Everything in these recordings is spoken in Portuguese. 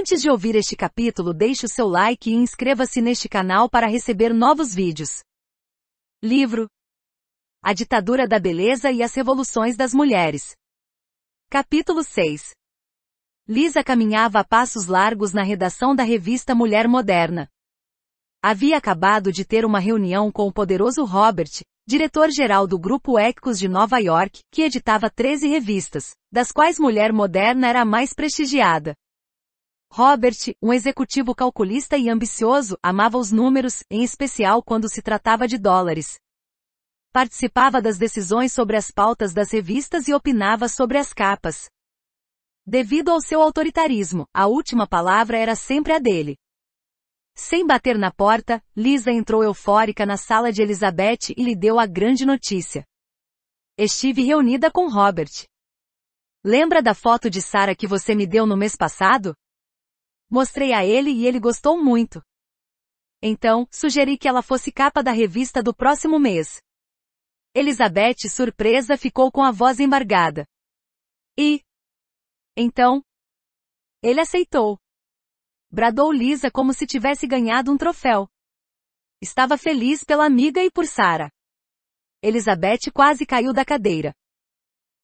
Antes de ouvir este capítulo, deixe o seu like e inscreva-se neste canal para receber novos vídeos. Livro A Ditadura da Beleza e as Revoluções das Mulheres. Capítulo 6 Lisa caminhava a passos largos na redação da revista Mulher Moderna. Havia acabado de ter uma reunião com o poderoso Robert, diretor-geral do grupo Ecos de Nova York, que editava 13 revistas, das quais Mulher Moderna era a mais prestigiada. Robert, um executivo calculista e ambicioso, amava os números, em especial quando se tratava de dólares. Participava das decisões sobre as pautas das revistas e opinava sobre as capas. Devido ao seu autoritarismo, a última palavra era sempre a dele. Sem bater na porta, Lisa entrou eufórica na sala de Elizabeth e lhe deu a grande notícia. Estive reunida com Robert. Lembra da foto de Sara que você me deu no mês passado? Mostrei a ele e ele gostou muito. Então, sugeri que ela fosse capa da revista do próximo mês. Elizabeth, surpresa, ficou com a voz embargada. E? Então? Ele aceitou. Bradou Lisa como se tivesse ganhado um troféu. Estava feliz pela amiga e por Sara. Elizabeth quase caiu da cadeira.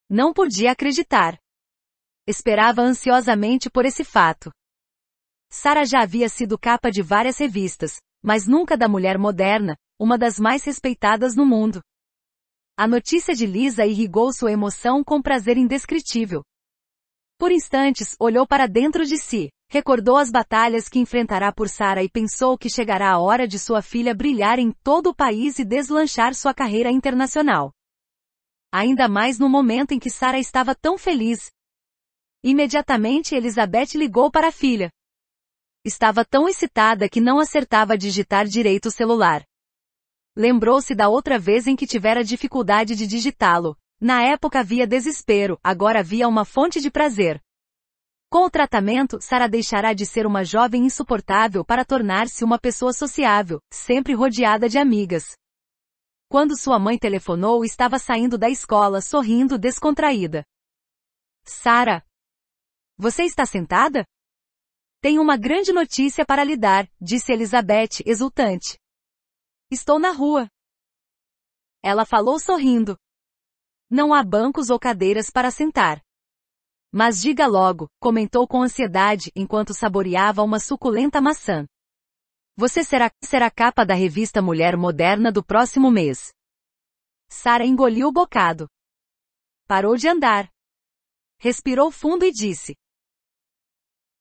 Não podia acreditar. Esperava ansiosamente por esse fato. Sara já havia sido capa de várias revistas, mas nunca da mulher moderna, uma das mais respeitadas no mundo. A notícia de Lisa irrigou sua emoção com prazer indescritível. Por instantes, olhou para dentro de si, recordou as batalhas que enfrentará por Sara e pensou que chegará a hora de sua filha brilhar em todo o país e deslanchar sua carreira internacional. Ainda mais no momento em que Sara estava tão feliz. Imediatamente Elizabeth ligou para a filha. Estava tão excitada que não acertava a digitar direito o celular. Lembrou-se da outra vez em que tivera dificuldade de digitá-lo. Na época havia desespero, agora havia uma fonte de prazer. Com o tratamento, Sara deixará de ser uma jovem insuportável para tornar-se uma pessoa sociável, sempre rodeada de amigas. Quando sua mãe telefonou, estava saindo da escola sorrindo descontraída. Sara! Você está sentada? Tenho uma grande notícia para lhe dar, disse Elizabeth, exultante. Estou na rua. Ela falou sorrindo. Não há bancos ou cadeiras para sentar. Mas diga logo, comentou com ansiedade enquanto saboreava uma suculenta maçã. Você será, será capa da revista Mulher Moderna do próximo mês. Sara engoliu o bocado. Parou de andar. Respirou fundo e disse: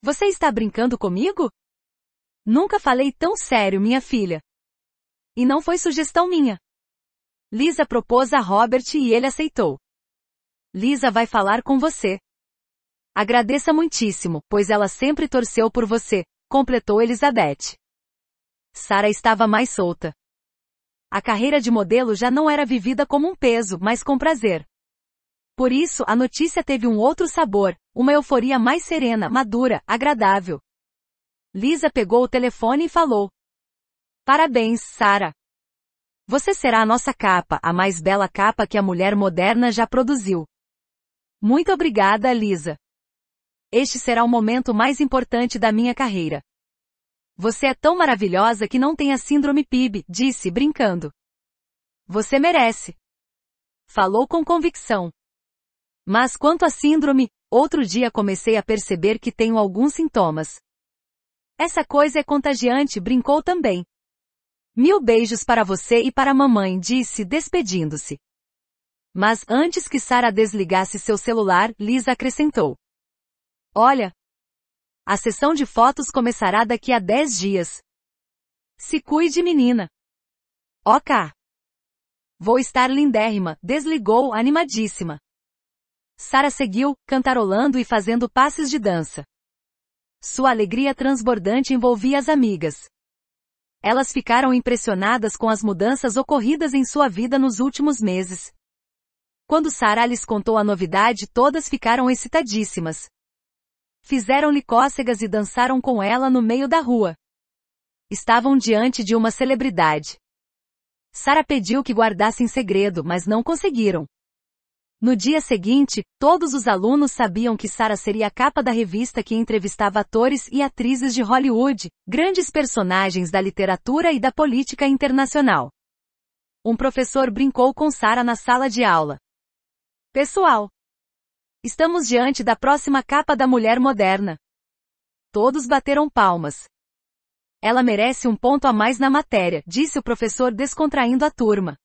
você está brincando comigo? Nunca falei tão sério, minha filha. E não foi sugestão minha. Lisa propôs a Robert e ele aceitou. Lisa vai falar com você. Agradeça muitíssimo, pois ela sempre torceu por você, completou Elizabeth. Sara estava mais solta. A carreira de modelo já não era vivida como um peso, mas com prazer. Por isso, a notícia teve um outro sabor, uma euforia mais serena, madura, agradável. Lisa pegou o telefone e falou. Parabéns, Sara. Você será a nossa capa, a mais bela capa que a mulher moderna já produziu. Muito obrigada, Lisa. Este será o momento mais importante da minha carreira. Você é tão maravilhosa que não tem a síndrome PIB, disse, brincando. Você merece. Falou com convicção. Mas quanto à síndrome, Outro dia comecei a perceber que tenho alguns sintomas. Essa coisa é contagiante, brincou também. Mil beijos para você e para a mamãe, disse, despedindo-se. Mas antes que Sara desligasse seu celular, Liz acrescentou. Olha, a sessão de fotos começará daqui a 10 dias. Se cuide, menina. Ok. Vou estar lindérrima, desligou animadíssima. Sara seguiu, cantarolando e fazendo passes de dança. Sua alegria transbordante envolvia as amigas. Elas ficaram impressionadas com as mudanças ocorridas em sua vida nos últimos meses. Quando Sara lhes contou a novidade, todas ficaram excitadíssimas. Fizeram-lhe cócegas e dançaram com ela no meio da rua. Estavam diante de uma celebridade. Sara pediu que guardassem segredo, mas não conseguiram. No dia seguinte, todos os alunos sabiam que Sarah seria a capa da revista que entrevistava atores e atrizes de Hollywood, grandes personagens da literatura e da política internacional. Um professor brincou com Sarah na sala de aula. Pessoal, estamos diante da próxima capa da mulher moderna. Todos bateram palmas. Ela merece um ponto a mais na matéria, disse o professor descontraindo a turma.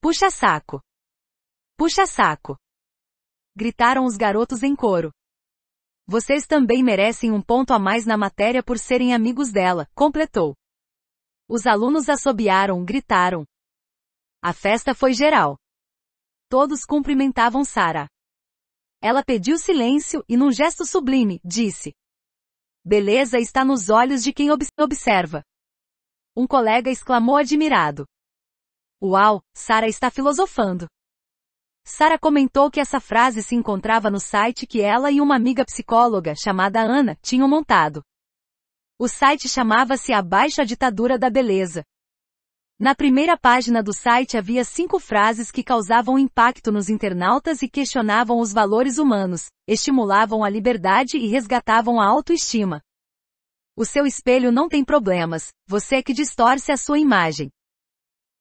Puxa saco. Puxa saco! Gritaram os garotos em coro. Vocês também merecem um ponto a mais na matéria por serem amigos dela, completou. Os alunos assobiaram, gritaram. A festa foi geral. Todos cumprimentavam Sara. Ela pediu silêncio e num gesto sublime, disse: Beleza está nos olhos de quem observa. Um colega exclamou admirado. Uau, Sara está filosofando. Sara comentou que essa frase se encontrava no site que ela e uma amiga psicóloga chamada Ana tinham montado. O site chamava-se A Baixa Ditadura da Beleza. Na primeira página do site havia cinco frases que causavam impacto nos internautas e questionavam os valores humanos, estimulavam a liberdade e resgatavam a autoestima. O seu espelho não tem problemas, você é que distorce a sua imagem.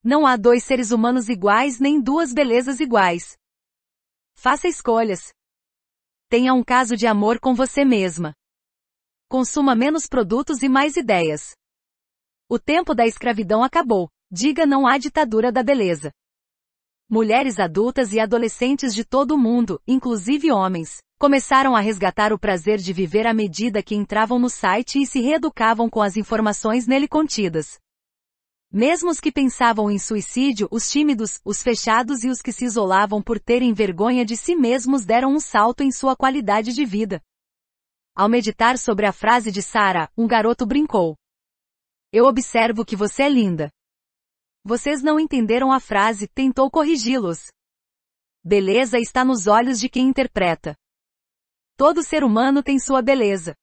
Não há dois seres humanos iguais nem duas belezas iguais. Faça escolhas. Tenha um caso de amor com você mesma. Consuma menos produtos e mais ideias. O tempo da escravidão acabou. Diga não à ditadura da beleza. Mulheres adultas e adolescentes de todo o mundo, inclusive homens, começaram a resgatar o prazer de viver à medida que entravam no site e se reeducavam com as informações nele contidas. Mesmo os que pensavam em suicídio, os tímidos, os fechados e os que se isolavam por terem vergonha de si mesmos deram um salto em sua qualidade de vida. Ao meditar sobre a frase de Sara, um garoto brincou. Eu observo que você é linda. Vocês não entenderam a frase, tentou corrigi-los. Beleza está nos olhos de quem interpreta. Todo ser humano tem sua beleza.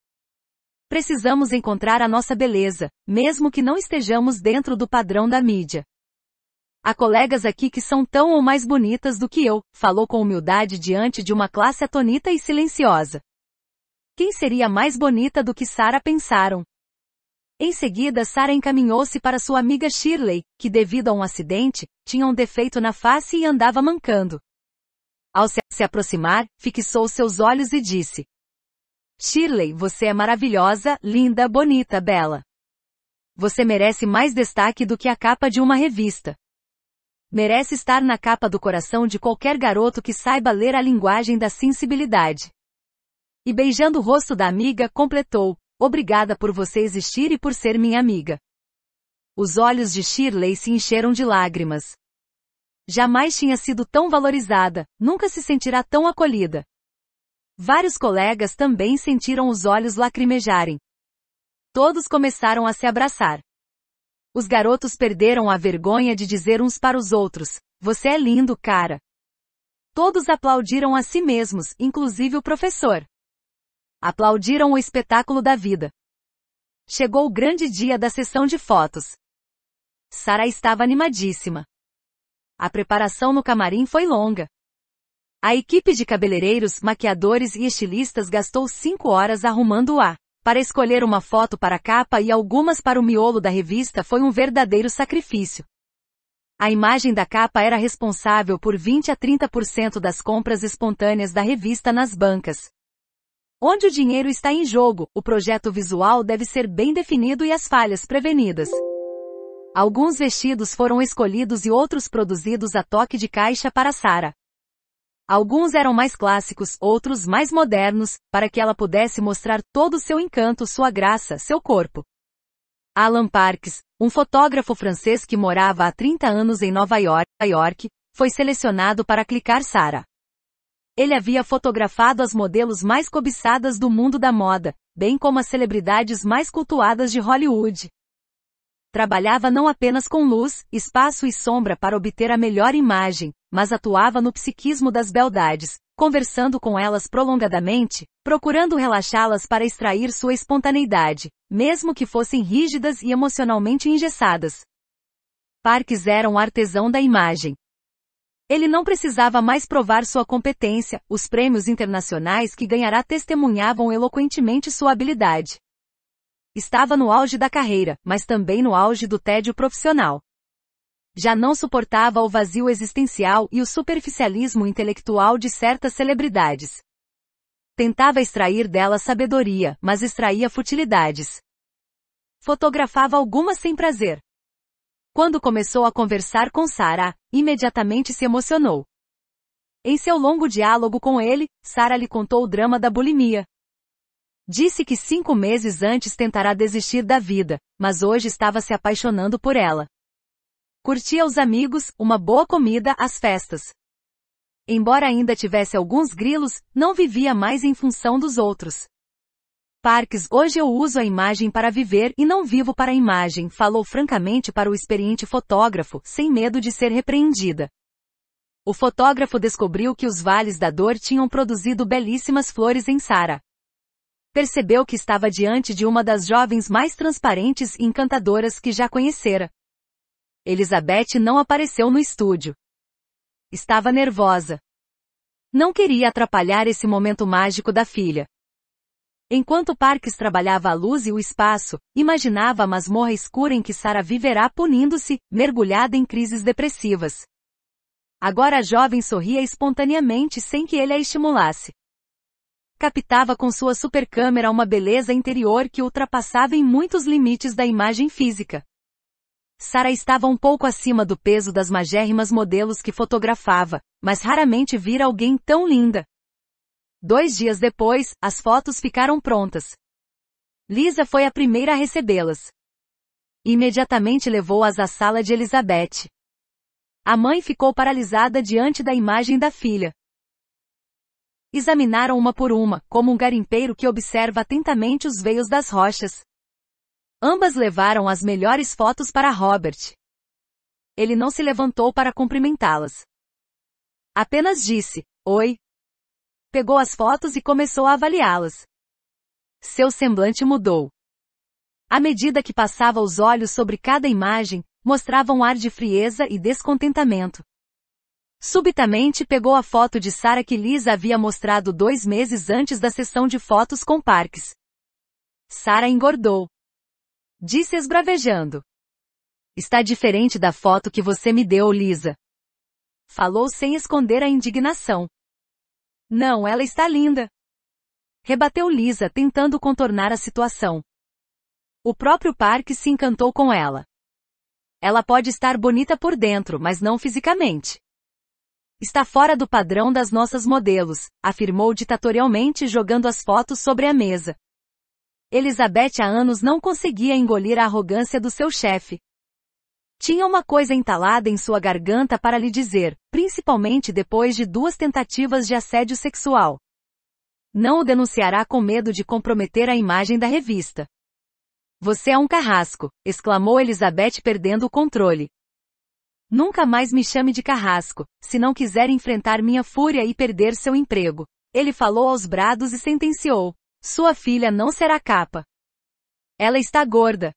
Precisamos encontrar a nossa beleza, mesmo que não estejamos dentro do padrão da mídia. Há colegas aqui que são tão ou mais bonitas do que eu, falou com humildade diante de uma classe atonita e silenciosa. Quem seria mais bonita do que Sara pensaram? Em seguida, Sara encaminhou-se para sua amiga Shirley, que devido a um acidente, tinha um defeito na face e andava mancando. Ao se aproximar, fixou seus olhos e disse: Shirley, você é maravilhosa, linda, bonita, bela. Você merece mais destaque do que a capa de uma revista. Merece estar na capa do coração de qualquer garoto que saiba ler a linguagem da sensibilidade. E beijando o rosto da amiga, completou: Obrigada por você existir e por ser minha amiga. Os olhos de Shirley se encheram de lágrimas. Jamais tinha sido tão valorizada, nunca se sentirá tão acolhida. Vários colegas também sentiram os olhos lacrimejarem. Todos começaram a se abraçar. Os garotos perderam a vergonha de dizer uns para os outros: Você é lindo, cara. Todos aplaudiram a si mesmos, inclusive o professor. Aplaudiram o espetáculo da vida. Chegou o grande dia da sessão de fotos. Sara estava animadíssima. A preparação no camarim foi longa. A equipe de cabeleireiros, maquiadores e estilistas gastou 5 horas arrumando-a. Para escolher uma foto para a capa e algumas para o miolo da revista foi um verdadeiro sacrifício. A imagem da capa era responsável por 20 a 30% das compras espontâneas da revista nas bancas. Onde o dinheiro está em jogo, o projeto visual deve ser bem definido e as falhas prevenidas. Alguns vestidos foram escolhidos e outros produzidos a toque de caixa para Sara. Alguns eram mais clássicos, outros mais modernos, para que ela pudesse mostrar todo o seu encanto, sua graça, seu corpo. Alan Parks, um fotógrafo francês que morava há 30 anos em Nova York, foi selecionado para clicar Sarah. Ele havia fotografado as modelos mais cobiçadas do mundo da moda, bem como as celebridades mais cultuadas de Hollywood, Trabalhava não apenas com luz, espaço e sombra para obter a melhor imagem, mas atuava no psiquismo das beldades, conversando com elas prolongadamente, procurando relaxá-las para extrair sua espontaneidade, mesmo que fossem rígidas e emocionalmente engessadas. Parques era um artesão da imagem. Ele não precisava mais provar sua competência, os prêmios internacionais que ganhará testemunhavam eloquentemente sua habilidade. Estava no auge da carreira, mas também no auge do tédio profissional. Já não suportava o vazio existencial e o superficialismo intelectual de certas celebridades. Tentava extrair dela sabedoria, mas extraía futilidades. Fotografava algumas sem prazer. Quando começou a conversar com Sara, imediatamente se emocionou. Em seu longo diálogo com ele, Sara lhe contou o drama da bulimia, Disse que cinco meses antes tentará desistir da vida, mas hoje estava se apaixonando por ela. Curtia os amigos, uma boa comida, as festas. Embora ainda tivesse alguns grilos, não vivia mais em função dos outros. Parques, hoje eu uso a imagem para viver e não vivo para a imagem, falou francamente para o experiente fotógrafo, sem medo de ser repreendida. O fotógrafo descobriu que os vales da dor tinham produzido belíssimas flores em Sara percebeu que estava diante de uma das jovens mais transparentes e encantadoras que já conhecera. Elizabeth não apareceu no estúdio. Estava nervosa. Não queria atrapalhar esse momento mágico da filha. Enquanto Parks trabalhava a luz e o espaço, imaginava a masmorra escura em que Sara viverá punindo-se, mergulhada em crises depressivas. Agora a jovem sorria espontaneamente sem que ele a estimulasse captava com sua super câmera uma beleza interior que ultrapassava em muitos limites da imagem física. Sara estava um pouco acima do peso das magérrimas modelos que fotografava, mas raramente vira alguém tão linda. Dois dias depois, as fotos ficaram prontas. Lisa foi a primeira a recebê-las. Imediatamente levou-as à sala de Elizabeth. A mãe ficou paralisada diante da imagem da filha. Examinaram uma por uma, como um garimpeiro que observa atentamente os veios das rochas. Ambas levaram as melhores fotos para Robert. Ele não se levantou para cumprimentá-las. Apenas disse, oi. Pegou as fotos e começou a avaliá-las. Seu semblante mudou. À medida que passava os olhos sobre cada imagem, mostrava um ar de frieza e descontentamento. Subitamente pegou a foto de Sara que Lisa havia mostrado dois meses antes da sessão de fotos com Parks. Sara engordou. Disse esbravejando. Está diferente da foto que você me deu, Lisa. Falou sem esconder a indignação. Não, ela está linda. Rebateu Lisa tentando contornar a situação. O próprio Parque se encantou com ela. Ela pode estar bonita por dentro, mas não fisicamente. Está fora do padrão das nossas modelos, afirmou ditatorialmente jogando as fotos sobre a mesa. Elizabeth há anos não conseguia engolir a arrogância do seu chefe. Tinha uma coisa entalada em sua garganta para lhe dizer, principalmente depois de duas tentativas de assédio sexual. Não o denunciará com medo de comprometer a imagem da revista. Você é um carrasco, exclamou Elizabeth perdendo o controle. Nunca mais me chame de carrasco, se não quiser enfrentar minha fúria e perder seu emprego. Ele falou aos brados e sentenciou. Sua filha não será capa. Ela está gorda.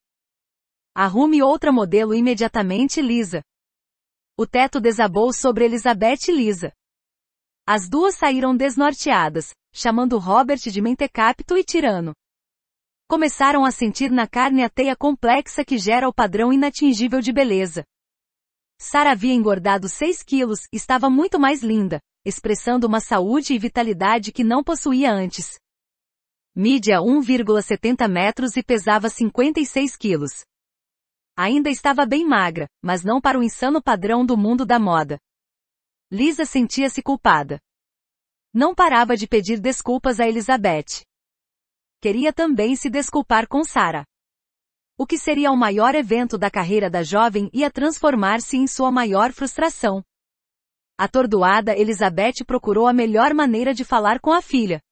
Arrume outra modelo imediatamente Lisa. O teto desabou sobre Elizabeth e Lisa. As duas saíram desnorteadas, chamando Robert de mentecapto e tirano. Começaram a sentir na carne a teia complexa que gera o padrão inatingível de beleza. Sara havia engordado 6 quilos, estava muito mais linda, expressando uma saúde e vitalidade que não possuía antes. Mídia 1,70 metros e pesava 56 quilos. Ainda estava bem magra, mas não para o insano padrão do mundo da moda. Lisa sentia-se culpada. Não parava de pedir desculpas a Elizabeth. Queria também se desculpar com Sara o que seria o maior evento da carreira da jovem ia transformar-se em sua maior frustração. Atordoada, Elizabeth procurou a melhor maneira de falar com a filha.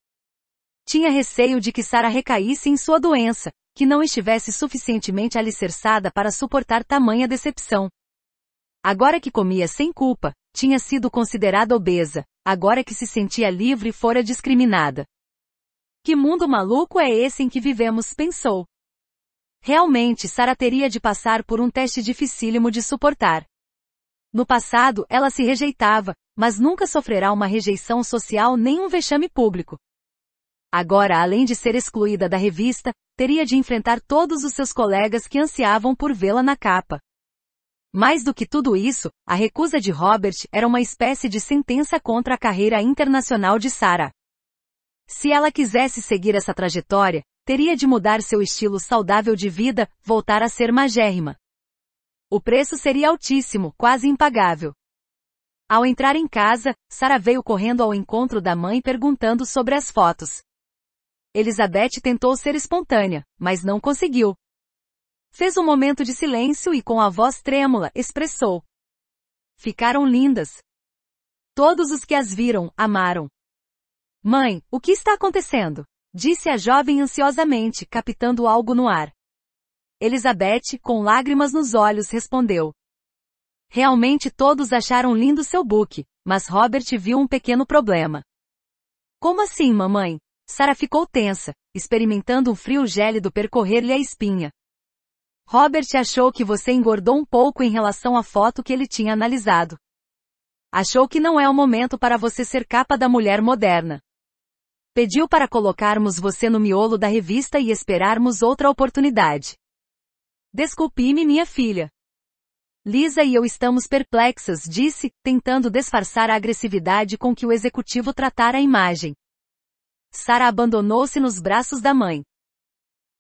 Tinha receio de que Sara recaísse em sua doença, que não estivesse suficientemente alicerçada para suportar tamanha decepção. Agora que comia sem culpa, tinha sido considerada obesa, agora que se sentia livre fora discriminada. Que mundo maluco é esse em que vivemos, pensou. Realmente Sara teria de passar por um teste dificílimo de suportar. No passado, ela se rejeitava, mas nunca sofrerá uma rejeição social nem um vexame público. Agora, além de ser excluída da revista, teria de enfrentar todos os seus colegas que ansiavam por vê-la na capa. Mais do que tudo isso, a recusa de Robert era uma espécie de sentença contra a carreira internacional de Sarah. Se ela quisesse seguir essa trajetória, Teria de mudar seu estilo saudável de vida, voltar a ser magérrima. O preço seria altíssimo, quase impagável. Ao entrar em casa, Sara veio correndo ao encontro da mãe perguntando sobre as fotos. Elizabeth tentou ser espontânea, mas não conseguiu. Fez um momento de silêncio e com a voz trêmula, expressou. Ficaram lindas. Todos os que as viram, amaram. Mãe, o que está acontecendo? Disse a jovem ansiosamente, captando algo no ar. Elizabeth, com lágrimas nos olhos, respondeu. Realmente todos acharam lindo seu book, mas Robert viu um pequeno problema. Como assim, mamãe? Sara ficou tensa, experimentando um frio gélido percorrer-lhe a espinha. Robert achou que você engordou um pouco em relação à foto que ele tinha analisado. Achou que não é o momento para você ser capa da mulher moderna. Pediu para colocarmos você no miolo da revista e esperarmos outra oportunidade. Desculpe-me, minha filha. Lisa e eu estamos perplexas, disse, tentando disfarçar a agressividade com que o executivo tratara a imagem. Sara abandonou-se nos braços da mãe.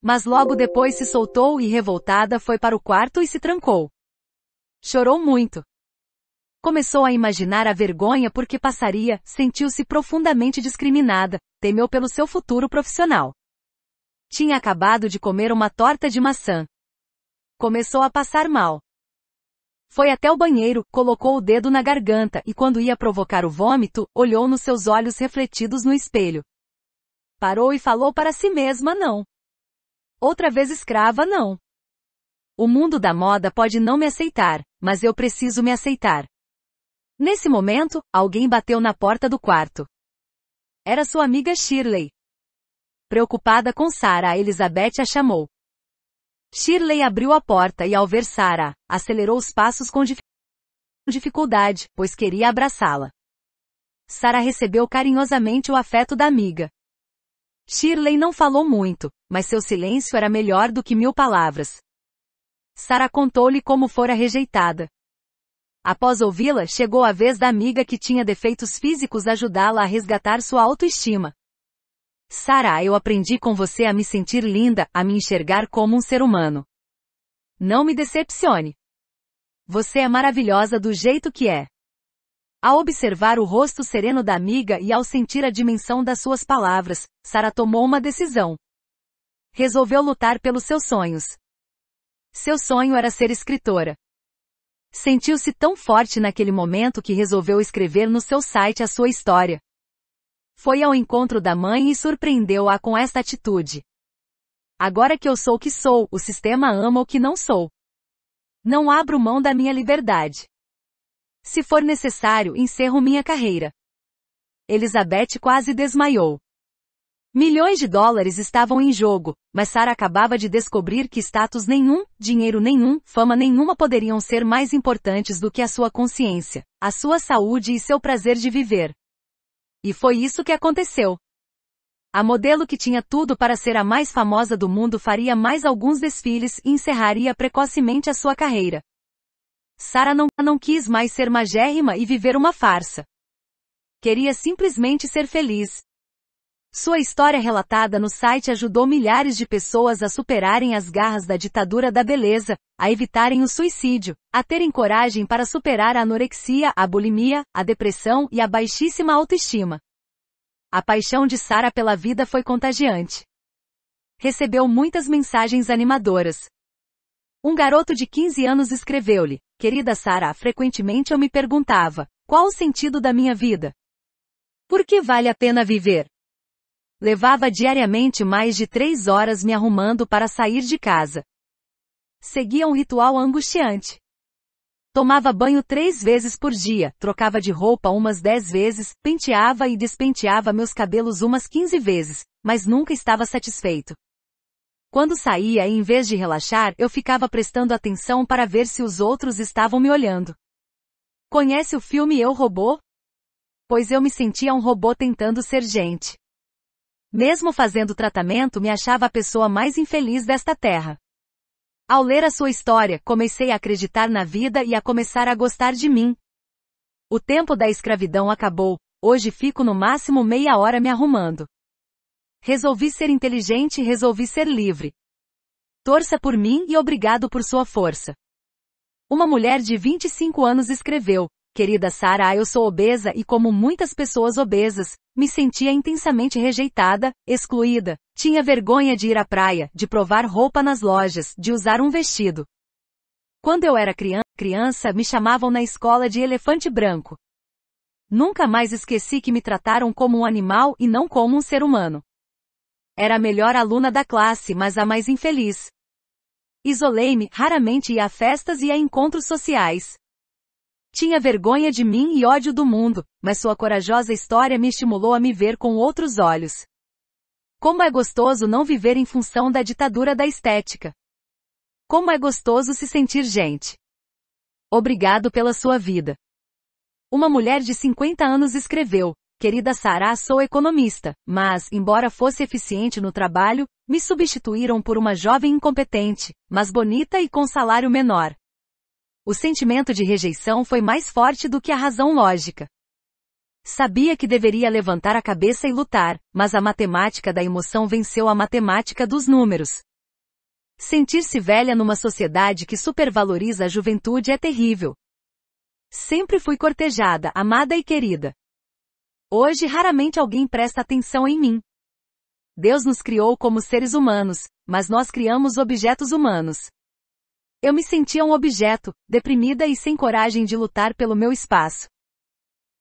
Mas logo depois se soltou e revoltada foi para o quarto e se trancou. Chorou muito. Começou a imaginar a vergonha porque passaria, sentiu-se profundamente discriminada, temeu pelo seu futuro profissional. Tinha acabado de comer uma torta de maçã. Começou a passar mal. Foi até o banheiro, colocou o dedo na garganta e quando ia provocar o vômito, olhou nos seus olhos refletidos no espelho. Parou e falou para si mesma não. Outra vez escrava não. O mundo da moda pode não me aceitar, mas eu preciso me aceitar. Nesse momento, alguém bateu na porta do quarto. Era sua amiga Shirley. Preocupada com Sarah, Elizabeth a chamou. Shirley abriu a porta e ao ver Sarah, acelerou os passos com dificuldade, pois queria abraçá-la. Sarah recebeu carinhosamente o afeto da amiga. Shirley não falou muito, mas seu silêncio era melhor do que mil palavras. Sarah contou-lhe como fora rejeitada, Após ouvi-la, chegou a vez da amiga que tinha defeitos físicos ajudá-la a resgatar sua autoestima. Sara, eu aprendi com você a me sentir linda, a me enxergar como um ser humano. Não me decepcione. Você é maravilhosa do jeito que é. Ao observar o rosto sereno da amiga e ao sentir a dimensão das suas palavras, Sara tomou uma decisão. Resolveu lutar pelos seus sonhos. Seu sonho era ser escritora. Sentiu-se tão forte naquele momento que resolveu escrever no seu site a sua história. Foi ao encontro da mãe e surpreendeu-a com esta atitude. Agora que eu sou o que sou, o sistema ama o que não sou. Não abro mão da minha liberdade. Se for necessário, encerro minha carreira. Elizabeth quase desmaiou. Milhões de dólares estavam em jogo, mas Sarah acabava de descobrir que status nenhum, dinheiro nenhum, fama nenhuma poderiam ser mais importantes do que a sua consciência, a sua saúde e seu prazer de viver. E foi isso que aconteceu. A modelo que tinha tudo para ser a mais famosa do mundo faria mais alguns desfiles e encerraria precocemente a sua carreira. Sarah não, não quis mais ser magérrima e viver uma farsa. Queria simplesmente ser feliz, sua história relatada no site ajudou milhares de pessoas a superarem as garras da ditadura da beleza, a evitarem o suicídio, a terem coragem para superar a anorexia, a bulimia, a depressão e a baixíssima autoestima. A paixão de Sara pela vida foi contagiante. Recebeu muitas mensagens animadoras. Um garoto de 15 anos escreveu-lhe: Querida Sara, frequentemente eu me perguntava: qual o sentido da minha vida? Por que vale a pena viver? Levava diariamente mais de três horas me arrumando para sair de casa. Seguia um ritual angustiante. Tomava banho três vezes por dia, trocava de roupa umas dez vezes, penteava e despenteava meus cabelos umas quinze vezes, mas nunca estava satisfeito. Quando saía, em vez de relaxar, eu ficava prestando atenção para ver se os outros estavam me olhando. Conhece o filme Eu Robô? Pois eu me sentia um robô tentando ser gente. Mesmo fazendo tratamento, me achava a pessoa mais infeliz desta terra. Ao ler a sua história, comecei a acreditar na vida e a começar a gostar de mim. O tempo da escravidão acabou, hoje fico no máximo meia hora me arrumando. Resolvi ser inteligente e resolvi ser livre. Torça por mim e obrigado por sua força. Uma mulher de 25 anos escreveu: Querida Sara, eu sou obesa e como muitas pessoas obesas, me sentia intensamente rejeitada, excluída. Tinha vergonha de ir à praia, de provar roupa nas lojas, de usar um vestido. Quando eu era criança, me chamavam na escola de elefante branco. Nunca mais esqueci que me trataram como um animal e não como um ser humano. Era a melhor aluna da classe, mas a mais infeliz. Isolei-me, raramente ia a festas e a encontros sociais. Tinha vergonha de mim e ódio do mundo, mas sua corajosa história me estimulou a me ver com outros olhos. Como é gostoso não viver em função da ditadura da estética. Como é gostoso se sentir gente. Obrigado pela sua vida. Uma mulher de 50 anos escreveu: Querida Sarah, sou economista, mas, embora fosse eficiente no trabalho, me substituíram por uma jovem incompetente, mas bonita e com salário menor. O sentimento de rejeição foi mais forte do que a razão lógica. Sabia que deveria levantar a cabeça e lutar, mas a matemática da emoção venceu a matemática dos números. Sentir-se velha numa sociedade que supervaloriza a juventude é terrível. Sempre fui cortejada, amada e querida. Hoje raramente alguém presta atenção em mim. Deus nos criou como seres humanos, mas nós criamos objetos humanos. Eu me sentia um objeto, deprimida e sem coragem de lutar pelo meu espaço.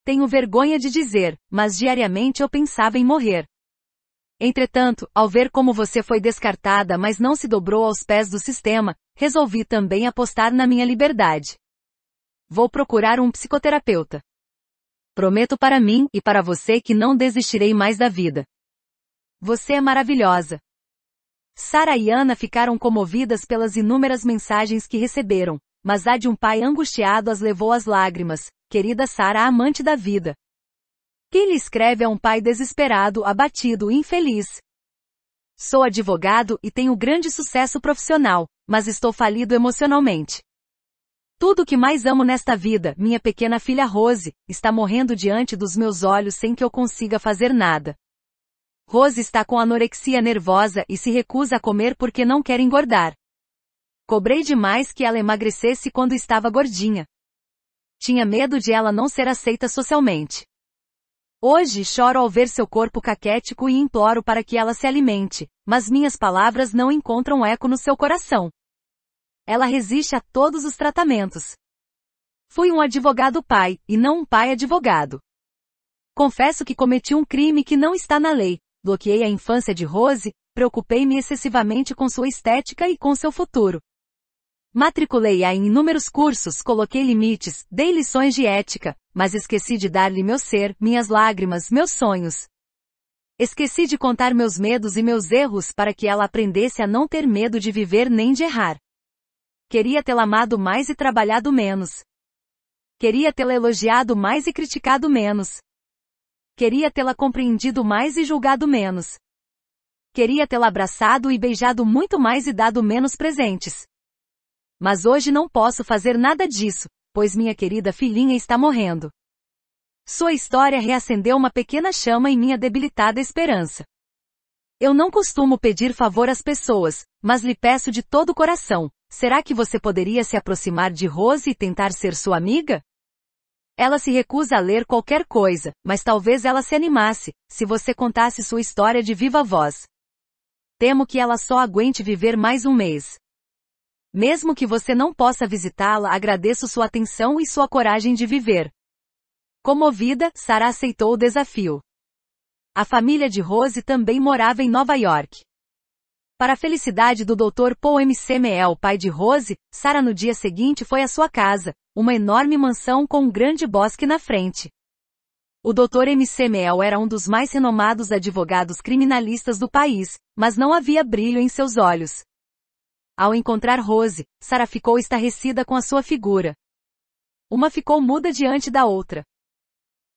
Tenho vergonha de dizer, mas diariamente eu pensava em morrer. Entretanto, ao ver como você foi descartada mas não se dobrou aos pés do sistema, resolvi também apostar na minha liberdade. Vou procurar um psicoterapeuta. Prometo para mim e para você que não desistirei mais da vida. Você é maravilhosa. Sara e Ana ficaram comovidas pelas inúmeras mensagens que receberam, mas a de um pai angustiado as levou às lágrimas, querida Sara, amante da vida. Quem lhe escreve é um pai desesperado, abatido e infeliz. Sou advogado e tenho grande sucesso profissional, mas estou falido emocionalmente. Tudo o que mais amo nesta vida, minha pequena filha Rose, está morrendo diante dos meus olhos sem que eu consiga fazer nada. Rose está com anorexia nervosa e se recusa a comer porque não quer engordar. Cobrei demais que ela emagrecesse quando estava gordinha. Tinha medo de ela não ser aceita socialmente. Hoje choro ao ver seu corpo caquético e imploro para que ela se alimente, mas minhas palavras não encontram eco no seu coração. Ela resiste a todos os tratamentos. Fui um advogado pai, e não um pai advogado. Confesso que cometi um crime que não está na lei, bloqueei a infância de Rose, preocupei-me excessivamente com sua estética e com seu futuro. Matriculei-a em inúmeros cursos, coloquei limites, dei lições de ética, mas esqueci de dar-lhe meu ser, minhas lágrimas, meus sonhos. Esqueci de contar meus medos e meus erros para que ela aprendesse a não ter medo de viver nem de errar. Queria tê-la amado mais e trabalhado menos. Queria tê-la elogiado mais e criticado menos. Queria tê-la compreendido mais e julgado menos. Queria tê-la abraçado e beijado muito mais e dado menos presentes. Mas hoje não posso fazer nada disso, pois minha querida filhinha está morrendo. Sua história reacendeu uma pequena chama em minha debilitada esperança. Eu não costumo pedir favor às pessoas, mas lhe peço de todo o coração. Será que você poderia se aproximar de Rose e tentar ser sua amiga? Ela se recusa a ler qualquer coisa, mas talvez ela se animasse, se você contasse sua história de viva voz. Temo que ela só aguente viver mais um mês. Mesmo que você não possa visitá-la, agradeço sua atenção e sua coragem de viver. Comovida, Sarah aceitou o desafio. A família de Rose também morava em Nova York. Para a felicidade do Dr. Paul M. pai de Rose, Sarah no dia seguinte foi à sua casa, uma enorme mansão com um grande bosque na frente. O Dr. M. Semel Mel era um dos mais renomados advogados criminalistas do país, mas não havia brilho em seus olhos. Ao encontrar Rose, Sara ficou estarrecida com a sua figura. Uma ficou muda diante da outra.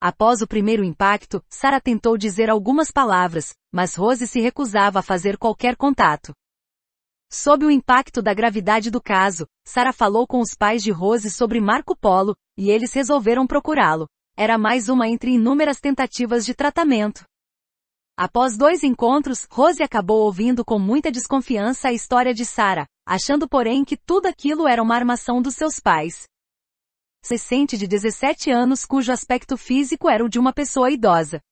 Após o primeiro impacto, Sara tentou dizer algumas palavras, mas Rose se recusava a fazer qualquer contato. Sob o impacto da gravidade do caso, Sara falou com os pais de Rose sobre Marco Polo, e eles resolveram procurá-lo. Era mais uma entre inúmeras tentativas de tratamento. Após dois encontros, Rose acabou ouvindo com muita desconfiança a história de Sara, achando porém que tudo aquilo era uma armação dos seus pais. Recente de 17 anos cujo aspecto físico era o de uma pessoa idosa.